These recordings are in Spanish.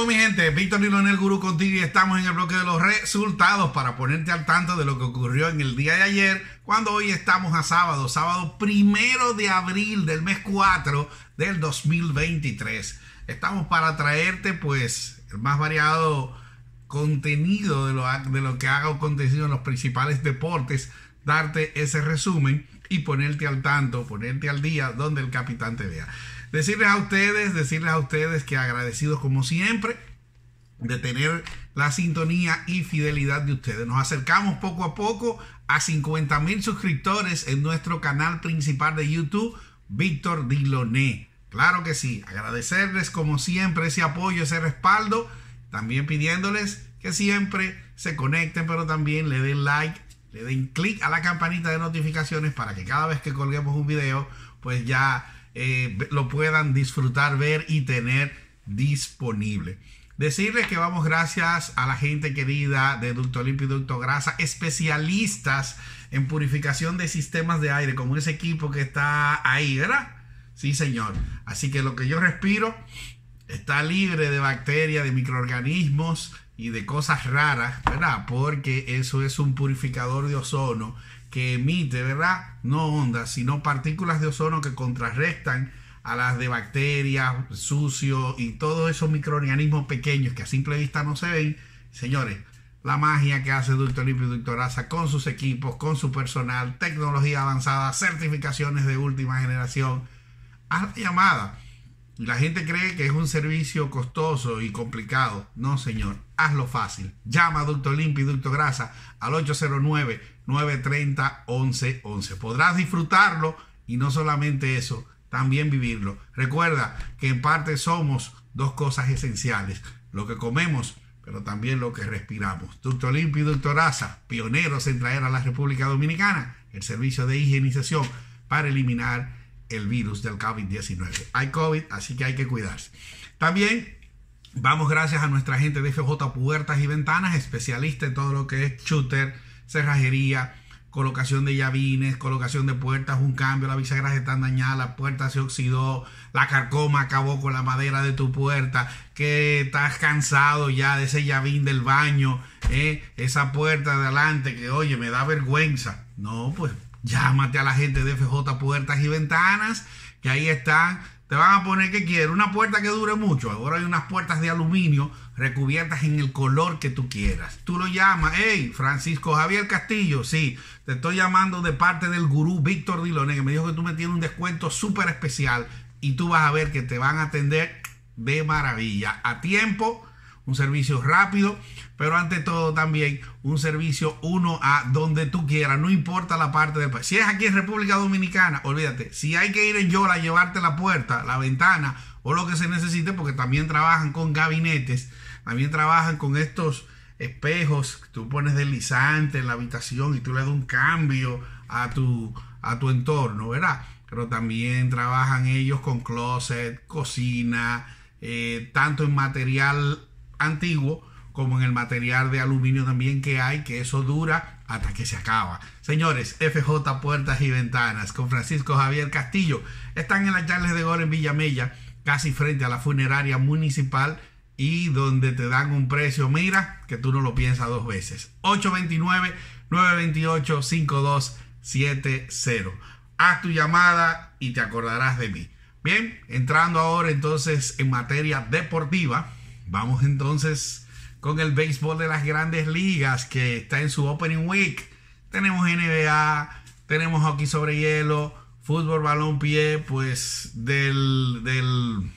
Hola mi gente, Víctor en el Gurú contigo y estamos en el bloque de los resultados para ponerte al tanto de lo que ocurrió en el día de ayer, cuando hoy estamos a sábado, sábado primero de abril del mes 4 del 2023. Estamos para traerte pues el más variado contenido de lo, de lo que ha acontecido en los principales deportes, darte ese resumen y ponerte al tanto, ponerte al día donde el capitán te vea. Decirles a ustedes, decirles a ustedes que agradecidos como siempre de tener la sintonía y fidelidad de ustedes. Nos acercamos poco a poco a 50 mil suscriptores en nuestro canal principal de YouTube, Víctor Diloné. Claro que sí, agradecerles como siempre ese apoyo, ese respaldo, también pidiéndoles que siempre se conecten, pero también le den like, le den click a la campanita de notificaciones para que cada vez que colguemos un video, pues ya eh, lo puedan disfrutar, ver y tener disponible. Decirles que vamos gracias a la gente querida de Ducto Limpio Ducto Grasa, especialistas en purificación de sistemas de aire, como ese equipo que está ahí, ¿verdad? Sí, señor. Así que lo que yo respiro está libre de bacterias, de microorganismos y de cosas raras, ¿verdad? Porque eso es un purificador de ozono que emite, ¿verdad? No ondas, sino partículas de ozono que contrarrestan a las de bacterias, sucio y todos esos microorganismos pequeños que a simple vista no se ven. Señores, la magia que hace Ducto Limpio y Ducto con sus equipos, con su personal, tecnología avanzada, certificaciones de última generación. Haz llamada. La gente cree que es un servicio costoso y complicado. No, señor hazlo fácil. Llama a Ducto Limpio y Ducto Grasa al 809-930-1111. Podrás disfrutarlo y no solamente eso, también vivirlo. Recuerda que en parte somos dos cosas esenciales, lo que comemos, pero también lo que respiramos. Ducto Limpio y Ducto Grasa, pioneros en traer a la República Dominicana el servicio de higienización para eliminar el virus del COVID-19. Hay COVID, así que hay que cuidarse. También Vamos gracias a nuestra gente de FJ Puertas y Ventanas, especialista en todo lo que es shooter, cerrajería, colocación de llavines, colocación de puertas, un cambio, la bisagra se está dañada, la puerta se oxidó, la carcoma acabó con la madera de tu puerta, que estás cansado ya de ese llavín del baño, eh, esa puerta de adelante que oye, me da vergüenza. No, pues llámate a la gente de FJ Puertas y Ventanas, que ahí están te van a poner que quieres. Una puerta que dure mucho. Ahora hay unas puertas de aluminio recubiertas en el color que tú quieras. Tú lo llamas, hey, Francisco Javier Castillo, sí, te estoy llamando de parte del gurú Víctor Diloné, que me dijo que tú me tienes un descuento súper especial y tú vas a ver que te van a atender de maravilla. A tiempo un servicio rápido, pero ante todo también un servicio uno a donde tú quieras, no importa la parte del país. Si es aquí en República Dominicana, olvídate, si hay que ir en Yola a llevarte la puerta, la ventana o lo que se necesite, porque también trabajan con gabinetes, también trabajan con estos espejos, tú pones deslizante en la habitación y tú le das un cambio a tu, a tu entorno, ¿verdad? Pero también trabajan ellos con closet, cocina, eh, tanto en material antiguo como en el material de aluminio también que hay, que eso dura hasta que se acaba. Señores, FJ Puertas y Ventanas con Francisco Javier Castillo. Están en las Charles de Gore en Villamella, casi frente a la funeraria municipal y donde te dan un precio, mira, que tú no lo piensas dos veces. 829-928-5270. Haz tu llamada y te acordarás de mí. Bien, entrando ahora entonces en materia deportiva Vamos entonces con el béisbol de las grandes ligas que está en su opening week. Tenemos NBA, tenemos hockey sobre hielo, fútbol, balón, pie, pues del, del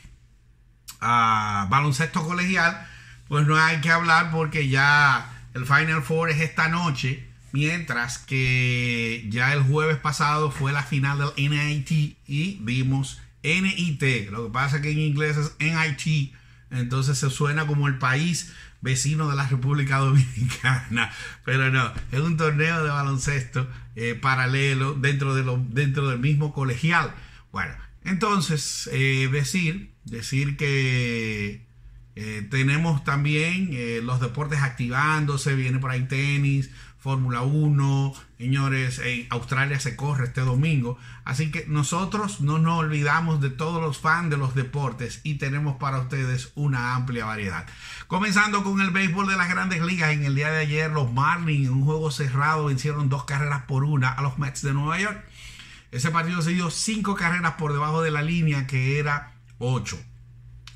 ah, baloncesto colegial, pues no hay que hablar porque ya el Final Four es esta noche. Mientras que ya el jueves pasado fue la final del NIT y vimos NIT. Lo que pasa que en inglés es NIT entonces se suena como el país vecino de la República Dominicana, pero no, es un torneo de baloncesto eh, paralelo dentro, de dentro del mismo colegial. Bueno, entonces, eh, decir, decir que eh, tenemos también los deportes activándose, viene por ahí tenis, Fórmula 1, señores, en Australia se corre este domingo. Así que nosotros no nos olvidamos de todos los fans de los deportes y tenemos para ustedes una amplia variedad. Comenzando con el béisbol de las grandes ligas, en el día de ayer los Marlins en un juego cerrado vencieron dos carreras por una a los Mets de Nueva York. Ese partido se dio cinco carreras por debajo de la línea que era ocho.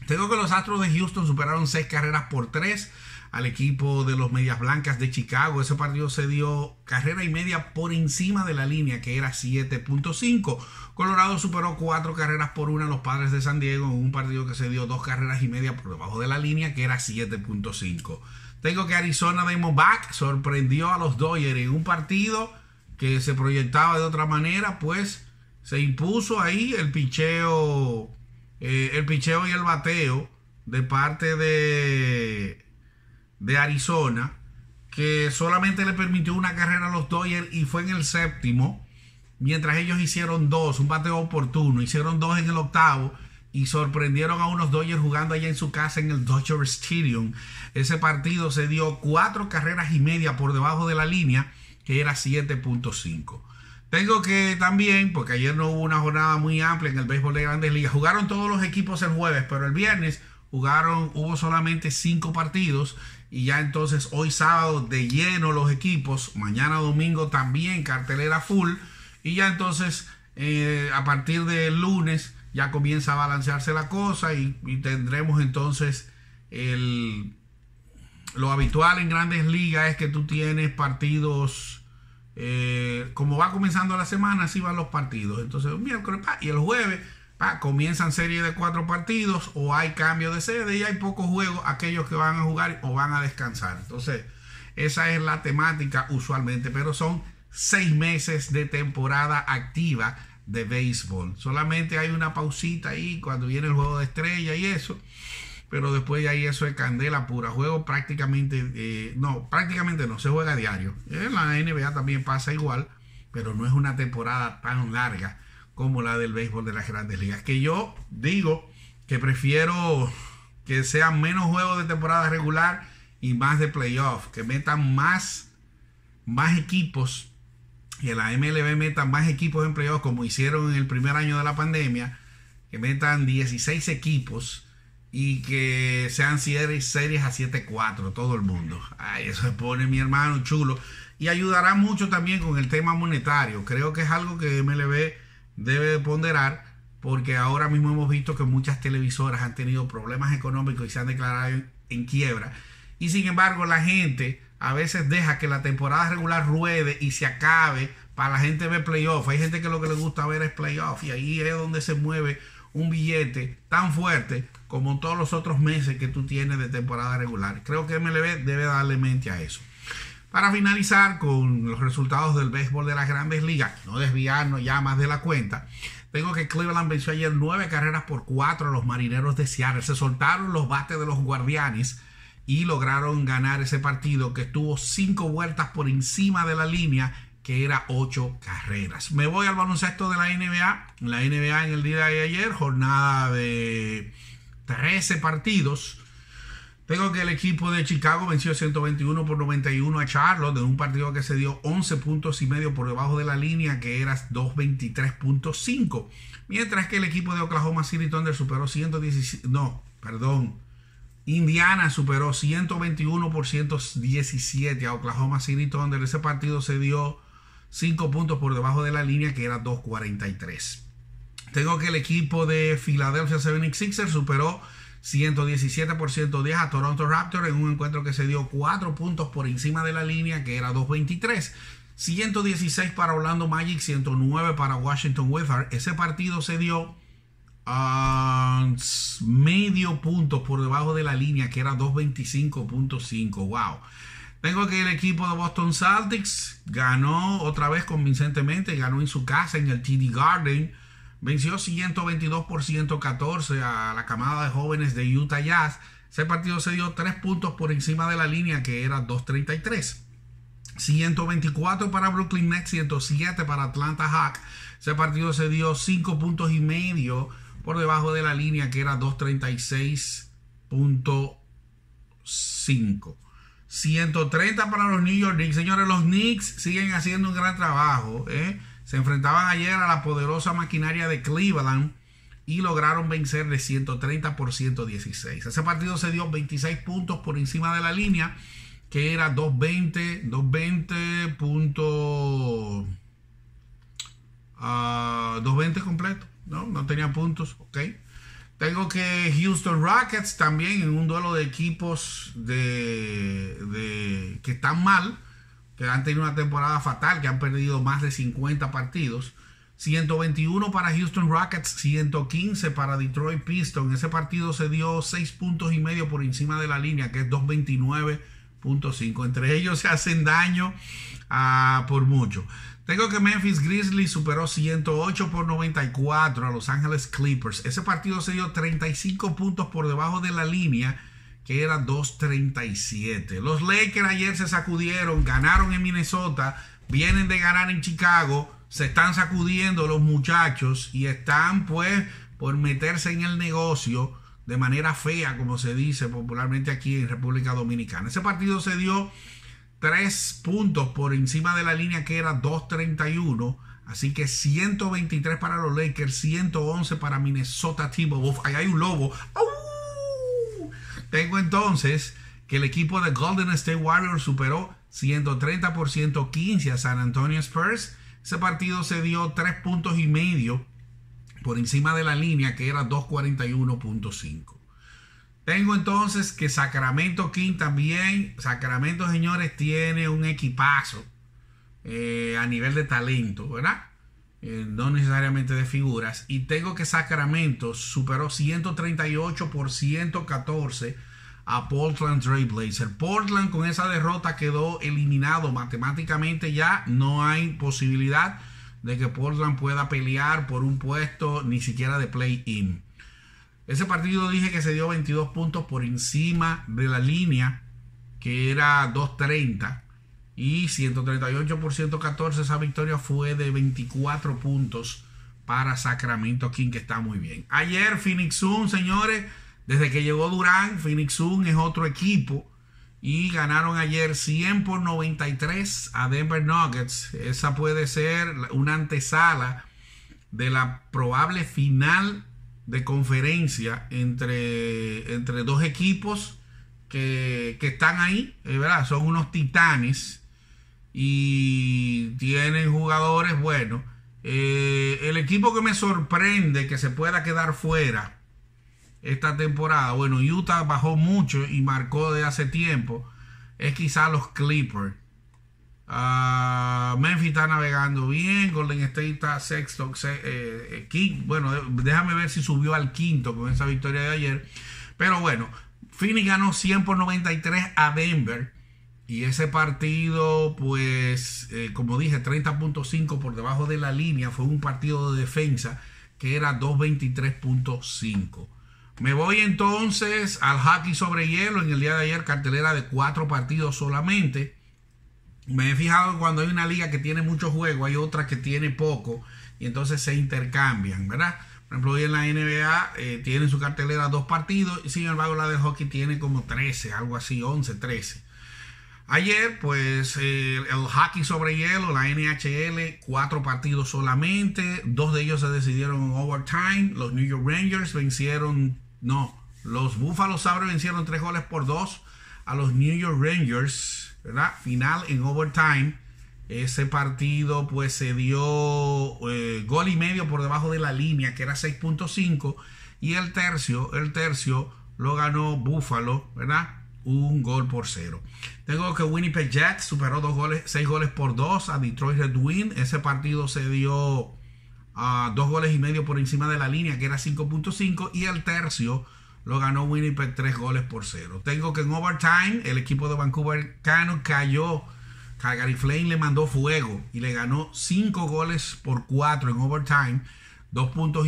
Tengo que los Astros de Houston superaron seis carreras por tres al equipo de los Medias Blancas de Chicago. Ese partido se dio carrera y media por encima de la línea, que era 7.5. Colorado superó cuatro carreras por una a los padres de San Diego en un partido que se dio dos carreras y media por debajo de la línea, que era 7.5. Tengo que Arizona Diamondback sorprendió a los Dodgers en un partido que se proyectaba de otra manera, pues se impuso ahí el picheo, eh, el picheo y el bateo de parte de de Arizona, que solamente le permitió una carrera a los Dodgers y fue en el séptimo, mientras ellos hicieron dos, un bateo oportuno, hicieron dos en el octavo y sorprendieron a unos Dodgers jugando allá en su casa en el Dodger Stadium. Ese partido se dio cuatro carreras y media por debajo de la línea, que era 7.5. Tengo que también, porque ayer no hubo una jornada muy amplia en el béisbol de grandes ligas, jugaron todos los equipos el jueves, pero el viernes Jugaron, hubo solamente cinco partidos y ya entonces hoy sábado de lleno los equipos, mañana domingo también cartelera full y ya entonces eh, a partir del lunes ya comienza a balancearse la cosa y, tendremos entonces el, lo habitual en grandes ligas es que tú tienes partidos, eh, como va comenzando la semana, así van los partidos. Entonces, el miércoles y el jueves Ah, comienzan serie de cuatro partidos o hay cambio de sede y hay pocos juegos aquellos que van a jugar o van a descansar. Entonces, esa es la temática usualmente, pero son seis meses de temporada activa de béisbol. Solamente hay una pausita ahí cuando viene el juego de estrella y eso. Pero después de ahí eso es candela pura. Juego prácticamente, eh, no, prácticamente no, se juega a diario. En la NBA también pasa igual, pero no es una temporada tan larga como la del béisbol de las grandes ligas. Que yo digo que prefiero que sean menos juegos de temporada regular y más de playoffs que metan más, más equipos, que la MLB meta más equipos en playoffs como hicieron en el primer año de la pandemia, que metan 16 equipos y que sean series, series a 7-4, todo el mundo. Ay, eso se pone mi hermano chulo. Y ayudará mucho también con el tema monetario. Creo que es algo que MLB debe ponderar porque ahora mismo hemos visto que muchas televisoras han tenido problemas económicos y se han declarado en, quiebra. Y sin embargo la gente a veces deja que la temporada regular ruede y se acabe para la gente ver playoff. Hay gente que lo que le gusta ver es playoff y ahí es donde se mueve un billete tan fuerte como todos los otros meses que tú tienes de temporada regular. Creo que MLB debe darle mente a eso. Para finalizar con los resultados del béisbol de las grandes ligas, no desviarnos ya más de la cuenta, tengo que Cleveland venció ayer nueve carreras por cuatro a los marineros de Seattle. Se soltaron los bates de los guardianes y lograron ganar ese partido que estuvo cinco vueltas por encima de la línea que era ocho carreras. Me voy al baloncesto de la NBA. La NBA en el día de ayer, jornada de 13 partidos tengo que el equipo de Chicago venció 121 por 91 a Charlotte en un partido que se dio 11 puntos y medio por debajo de la línea que era 223.5. Mientras que el equipo de Oklahoma City Thunder superó 117, no, perdón, Indiana superó 121 por 117 a Oklahoma City Thunder. Ese partido se dio 5 puntos por debajo de la línea que era 243. Tengo que el equipo de Philadelphia 76ers superó 117% 10 a Toronto Raptors en un encuentro que se dio 4 puntos por encima de la línea que era 2.23. 116 para Orlando Magic, 109 para Washington Wizards. Ese partido se dio a ah, medio punto por debajo de la línea que era 225.5. Wow. Tengo que el equipo de Boston Celtics ganó otra vez convincentemente, ganó en su casa en el TD Garden venció 122 por 114 a la camada de jóvenes de Utah Jazz. Ese partido se dio 3 puntos por encima de la línea que era 233. 124 para Brooklyn Nets, 107 para Atlanta Hawks. Ese partido se dio 5 puntos y medio por debajo de la línea que era 236.5. 130 para los New York Knicks. Señores, los Knicks siguen haciendo un gran trabajo. ¿eh? Se enfrentaban ayer a la poderosa maquinaria de Cleveland y lograron vencer de 130 por 116. Ese partido se dio 26 puntos por encima de la línea, que era 220, 220 punto, 220 ah, completo, ¿no? No tenía puntos, ok. Tengo que Houston Rockets también en un duelo de equipos de, de que están mal que han tenido una temporada fatal, que han perdido más de 50 partidos. 121 para Houston Rockets, 115 para Detroit Pistons. Ese partido se dio 6 puntos y medio por encima de la línea, que es 229.5. Entre ellos se hacen daño ah, por mucho. Tengo que Memphis Grizzlies superó 108 por 94 a Los Angeles Clippers. Ese partido se dio 35 puntos por debajo de la línea que era 2.37. Los Lakers ayer se sacudieron, ganaron en Minnesota, vienen de ganar en Chicago, se están sacudiendo los muchachos y están pues por meterse en el negocio de manera fea, como se dice popularmente aquí en República Dominicana. Ese partido se dio tres puntos por encima de la línea que era 2.31. Así que 123 para los Lakers, 111 para Minnesota Timberwolves. Ahí hay un lobo. Tengo entonces que el equipo de Golden State Warriors superó 130 15 a San Antonio Spurs. Ese partido se dio 3 puntos y medio por encima de la línea que era 241.5. Tengo entonces que Sacramento King también, Sacramento señores, tiene un equipazo eh, a nivel de talento, ¿verdad? Eh, no necesariamente de figuras. Y tengo que Sacramento superó 138 por 114 a Portland Trailblazer Portland con esa derrota quedó eliminado matemáticamente ya. No hay posibilidad de que Portland pueda pelear por un puesto ni siquiera de play-in. Ese partido dije que se dio 22 puntos por encima de la línea que era 230 y 138% 114 Esa victoria fue de 24 puntos para Sacramento King, que está muy bien. Ayer Phoenix Sun, señores, desde que llegó Durán, Phoenix Sun es otro equipo y ganaron ayer 100 por 93 a Denver Nuggets. Esa puede ser una antesala de la probable final de conferencia entre, entre dos equipos que, están ahí, eh, ¿verdad? Son unos titanes y tienen jugadores buenos. Eh, el equipo que me sorprende que se pueda quedar fuera esta temporada, bueno, Utah bajó mucho y marcó de hace tiempo, es quizá los Clippers. Ah, Memphis está navegando bien, Golden State está sexto, eh, eh, bueno, déjame ver si subió al quinto con esa victoria de ayer. Pero bueno, Phoenix ganó 193 a Denver. Y ese partido, pues, eh, como dije, 30.5 por debajo de la línea, fue un partido de defensa que era 223.5. Me voy entonces al hockey sobre hielo en el día de ayer, cartelera de cuatro partidos solamente. Me he fijado que cuando hay una liga que tiene mucho juego, hay otra que tiene poco, y entonces se intercambian, ¿verdad? Por ejemplo, hoy en la NBA eh, tienen su cartelera dos partidos, y sin embargo la de hockey tiene como 13, algo así, 11, 13. Ayer, pues eh, el hockey sobre hielo, la NHL, cuatro partidos solamente, dos de ellos se decidieron en overtime, los New York Rangers vencieron, no, los Buffalo Sabres vencieron tres goles por dos a los New York Rangers, ¿verdad? Final en overtime. Ese partido pues se dio eh, gol y medio por debajo de la línea, que era 6.5. Y el tercio, el tercio lo ganó Buffalo, ¿verdad? un gol por cero. Tengo que Winnipeg Jets superó dos goles, seis goles por dos a Detroit Red Wing. Ese partido se dio a ah, dos goles y medio por encima de la línea, que era 5.5, y el tercio lo ganó Winnipeg tres goles por cero. Tengo que en overtime el equipo de Vancouver Cano cayó. Calgary Flame le mandó fuego y le ganó cinco goles por cuatro en overtime dos puntos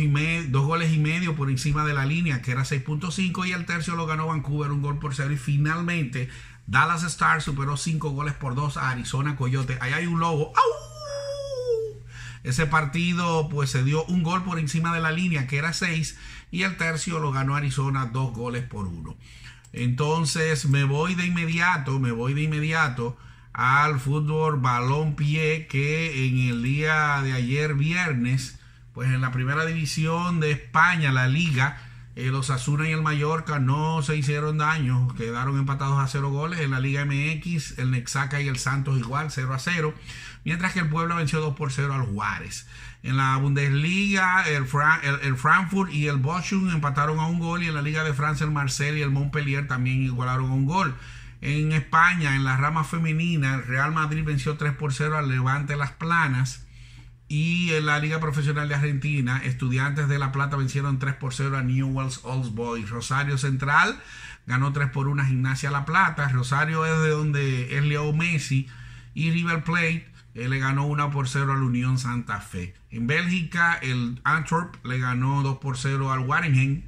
goles y medio por encima de la línea, que era 6.5, y el tercio lo ganó Vancouver, un gol por cero. Y finalmente, Dallas Stars superó cinco goles por dos a Arizona Coyote. Ahí hay un lobo. Ese partido, pues se dio un gol por encima de la línea, que era 6, y el tercio lo ganó Arizona dos goles por uno. Entonces me voy de inmediato, me voy de inmediato al fútbol balón pie que en el día de ayer viernes pues en la primera división de España, la liga, eh, los Asuna y el Mallorca no se hicieron daño, quedaron empatados a cero goles. En la Liga MX, el Nexaca y el Santos igual, 0 a 0. Mientras que el Puebla venció 2 por 0 al Juárez. En la Bundesliga, el, Frankfurt y el Bochum empataron a un gol. Y en la Liga de Francia, el Marcel y el Montpellier también igualaron a un gol. En España, en la rama femenina, el Real Madrid venció 3 por 0 al Levante Las Planas. Y en la Liga Profesional de Argentina, Estudiantes de La Plata vencieron 3 por 0 a Newell's Old Boys. Rosario Central ganó 3 por 1 a Gimnasia La Plata. Rosario es de donde es Leo Messi. Y River Plate eh, le ganó 1 por 0 al Unión Santa Fe. En Bélgica, el Antwerp le ganó 2 por 0 al Waringen.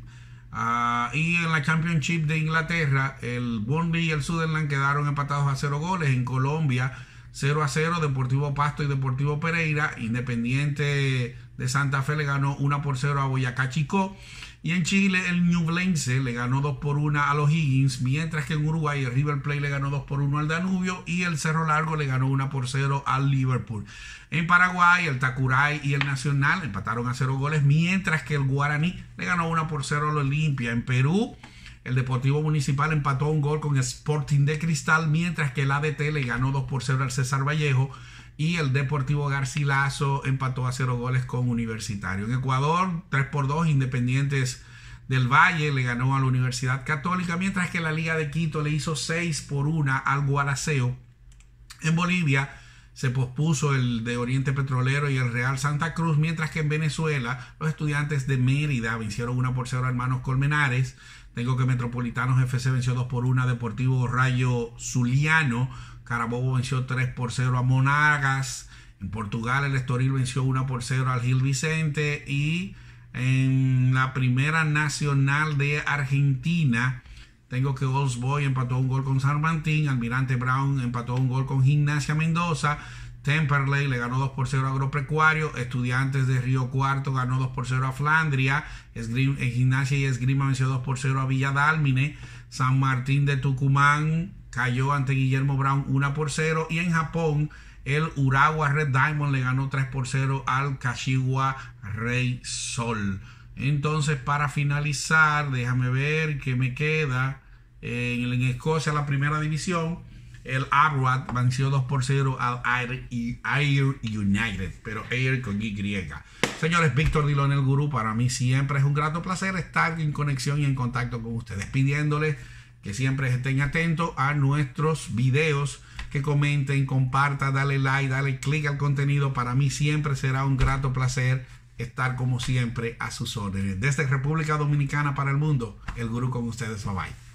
Ah, y en la Championship de Inglaterra, el Burnley y el Sutherland quedaron empatados a 0 goles. En Colombia, 0 a 0 Deportivo Pasto y Deportivo Pereira. Independiente de Santa Fe le ganó 1 por 0 a Boyacá Chico. Y en Chile el Ñublense le ganó 2 por 1 a los Higgins, mientras que en Uruguay el River Plate le ganó 2 por 1 al Danubio y el Cerro Largo le ganó 1 por 0 al Liverpool. En Paraguay el Tacuray y el Nacional empataron a 0 goles, mientras que el Guaraní le ganó 1 por 0 al Olimpia. En Perú el Deportivo Municipal empató un gol con Sporting de Cristal, mientras que el ADT le ganó 2 por 0 al César Vallejo. Y el Deportivo Garcilaso empató a 0 goles con Universitario. En Ecuador, 3 por 2, Independientes del Valle le ganó a la Universidad Católica, mientras que la Liga de Quito le hizo 6 por 1 al Guaraseo. En Bolivia se pospuso el de Oriente Petrolero y el Real Santa Cruz, mientras que en Venezuela los estudiantes de Mérida vencieron 1 por 0 a Hermanos Colmenares. Tengo que Metropolitanos FC venció 2 por 1 Deportivo Rayo Zuliano. Carabobo venció 3 por 0 a Monagas. En Portugal el Estoril venció 1 por 0 al Gil Vicente. Y en la primera nacional de Argentina. Tengo que Oldsboy empató un gol con San Almirante Brown empató un gol con Gimnasia Mendoza, Temperley le ganó 2 por 0 a Agropecuario. Estudiantes de Río Cuarto ganó 2 por 0 a Flandria. Gimnasia y Esgrima venció 2 por 0 a Villa Dálmine. San Martín de Tucumán cayó ante Guillermo Brown 1 por 0. Y en Japón, el Urawa Red Diamond le ganó 3 por 0 al Kashiwa Rey Sol. Entonces, para finalizar, déjame ver qué me queda. en Escocia, la primera división. El Arwad venció 2 por 0 al Air, United, pero Air con Y. Señores, Víctor Dilon, el gurú, para mí siempre es un grato placer estar en conexión y en contacto con ustedes, pidiéndoles que siempre estén atentos a nuestros videos, que comenten, compartan, dale like, dale click al contenido. Para mí siempre será un grato placer estar como siempre a sus órdenes. Desde República Dominicana para el mundo, el gurú con ustedes. Bye bye.